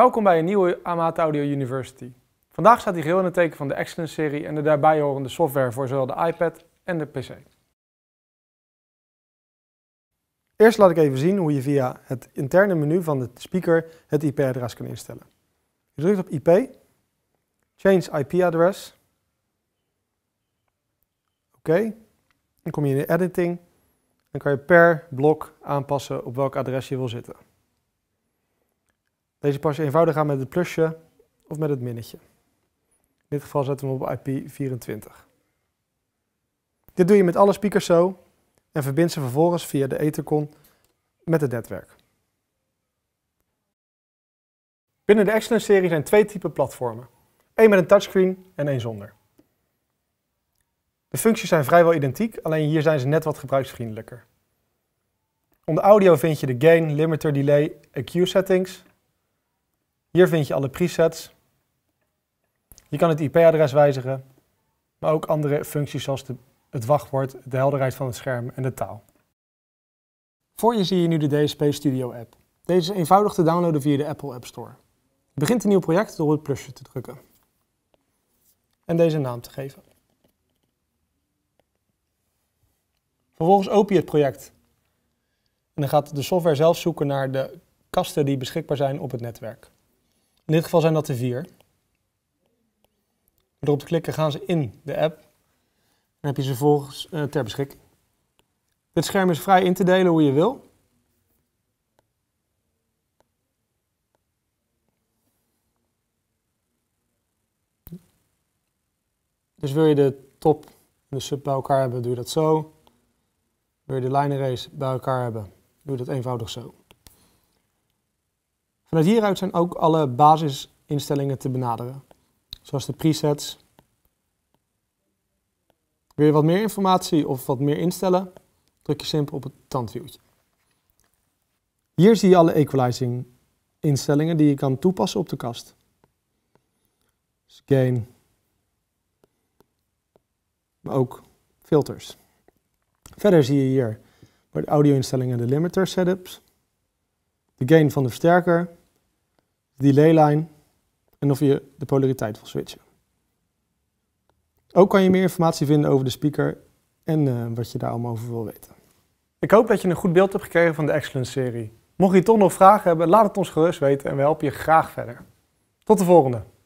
Welkom bij een nieuwe Amata Audio University. Vandaag staat die geheel in het teken van de Excellence-serie en de daarbij horende software voor zowel de iPad en de PC. Eerst laat ik even zien hoe je via het interne menu van de speaker het IP-adres kunt instellen. Je drukt op IP, Change IP-adres, Oké, dan kom je in de editing, en kan je per blok aanpassen op welk adres je wil zitten. Deze pas je eenvoudig aan met het plusje of met het minnetje. In dit geval zetten we hem op IP24. Dit doe je met alle speakers zo en verbind ze vervolgens via de Ethercon met het netwerk. Binnen de Excellence-serie zijn twee typen platformen. één met een touchscreen en één zonder. De functies zijn vrijwel identiek, alleen hier zijn ze net wat gebruiksvriendelijker. Onder audio vind je de gain, limiter, delay en Q settings hier vind je alle presets. Je kan het IP-adres wijzigen, maar ook andere functies zoals de, het wachtwoord, de helderheid van het scherm en de taal. Voor je zie je nu de DSP Studio app. Deze is eenvoudig te downloaden via de Apple App Store. Je begint een nieuw project door het plusje te drukken en deze een naam te geven. Vervolgens open je het project en dan gaat de software zelf zoeken naar de kasten die beschikbaar zijn op het netwerk. In dit geval zijn dat de vier. Door op te klikken gaan ze in de app. En heb je ze vervolgens eh, ter beschikking. Dit scherm is vrij in te delen hoe je wil. Dus wil je de top en de sub bij elkaar hebben, doe je dat zo. Wil je de line bij elkaar hebben, doe je dat eenvoudig zo. Vanuit hieruit zijn ook alle basisinstellingen te benaderen, zoals de presets. Wil je wat meer informatie of wat meer instellen? Druk je simpel op het tandwieltje. Hier zie je alle equalizing instellingen die je kan toepassen op de kast. Dus gain, maar ook filters. Verder zie je hier bij de audio-instellingen de limiter setups, de gain van de versterker, die delaylijn en of je de polariteit wil switchen. Ook kan je meer informatie vinden over de speaker en eh, wat je daar allemaal over wil weten. Ik hoop dat je een goed beeld hebt gekregen van de Excellence-serie. Mocht je toch nog vragen hebben, laat het ons gerust weten en we helpen je graag verder. Tot de volgende!